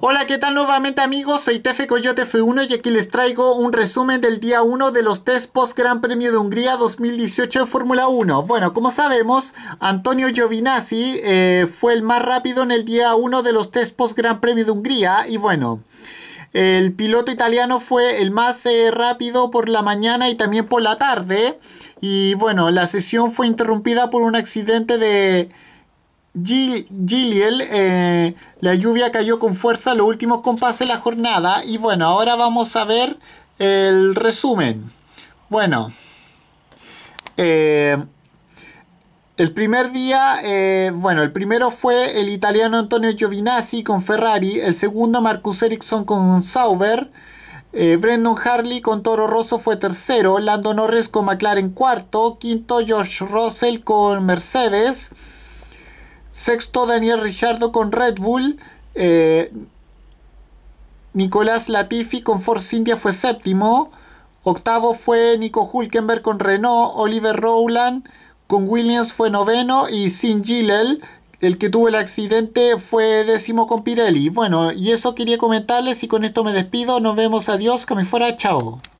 Hola, ¿qué tal nuevamente amigos? Soy Tefe Coyote F1 y aquí les traigo un resumen del día 1 de los test post Gran Premio de Hungría 2018 de Fórmula 1. Bueno, como sabemos, Antonio Giovinazzi eh, fue el más rápido en el día 1 de los test post Gran Premio de Hungría y bueno... El piloto italiano fue el más eh, rápido por la mañana y también por la tarde. Y bueno, la sesión fue interrumpida por un accidente de, giliel eh, la lluvia cayó con fuerza los últimos compases de la jornada. Y bueno, ahora vamos a ver el resumen. Bueno, eh, el primer día, eh, bueno, el primero fue el italiano Antonio Giovinazzi con Ferrari, el segundo Marcus Ericsson con Sauber, eh, Brendan Harley con Toro Rosso fue tercero, Lando Norris con McLaren cuarto, quinto George Russell con Mercedes, Sexto, Daniel Richardo con Red Bull. Eh, Nicolás Latifi con Force India fue séptimo. Octavo fue Nico Hulkenberg con Renault. Oliver Rowland con Williams fue noveno. Y Sin Gillel, el que tuvo el accidente, fue décimo con Pirelli. Bueno, y eso quería comentarles y con esto me despido. Nos vemos. Adiós. Que fuera. Chao.